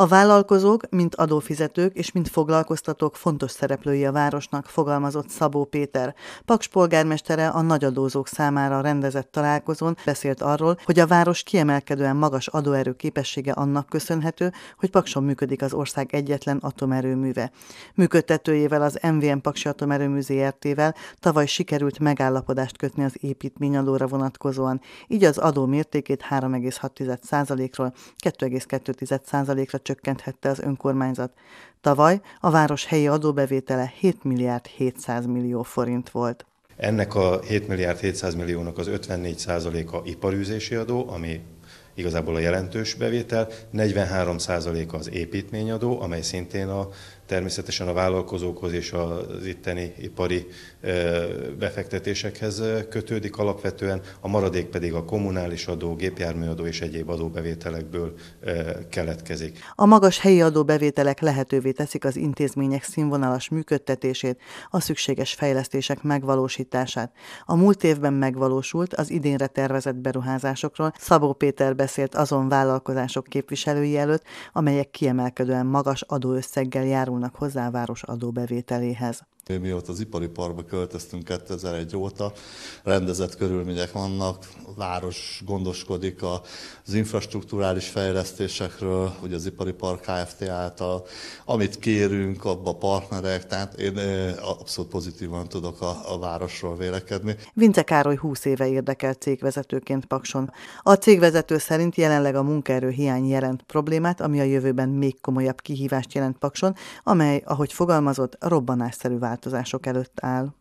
A vállalkozók, mint adófizetők és mint foglalkoztatók fontos szereplői a városnak, fogalmazott Szabó Péter. Paks polgármestere a nagyadózók számára rendezett találkozón beszélt arról, hogy a város kiemelkedően magas adóerő képessége annak köszönhető, hogy Pakson működik az ország egyetlen atomerőműve. Működtetőjével az MVM Paksi Atomerőmű ZRT-vel tavaly sikerült megállapodást kötni az építményadóra vonatkozóan, így az adó mértékét 3,6%-ról 2,2%-ra csökkenthette az önkormányzat. Tavaly a város helyi adóbevétele 7 milliárd 700 millió forint volt. Ennek a 7 milliárd 700 milliónak az 54 a iparűzési adó, ami igazából a jelentős bevétel, 43% az építményadó, amely szintén a, természetesen a vállalkozókhoz és az itteni ipari befektetésekhez kötődik alapvetően, a maradék pedig a kommunális adó, gépjárműadó és egyéb adóbevételekből keletkezik. A magas helyi adóbevételek lehetővé teszik az intézmények színvonalas működtetését, a szükséges fejlesztések megvalósítását. A múlt évben megvalósult az idénre tervezett beruházásokról Szabó Péter beszélt azon vállalkozások képviselői előtt, amelyek kiemelkedően magas adóösszeggel járulnak hozzá a város adóbevételéhez mi mióta az ipari parkba költöztünk 2001 óta, rendezett körülmények vannak, a város gondoskodik az infrastruktúrális fejlesztésekről, ugye az ipari park Kft. által, amit kérünk, abba partnerek, tehát én eh, abszolút pozitívan tudok a, a városról vélekedni. Vince Károly 20 éve érdekelt cégvezetőként Pakson. A cégvezető szerint jelenleg a munkaerő hiány jelent problémát, ami a jövőben még komolyabb kihívást jelent Pakson, amely, ahogy fogalmazott, robbanásszerű változás változások előtt áll.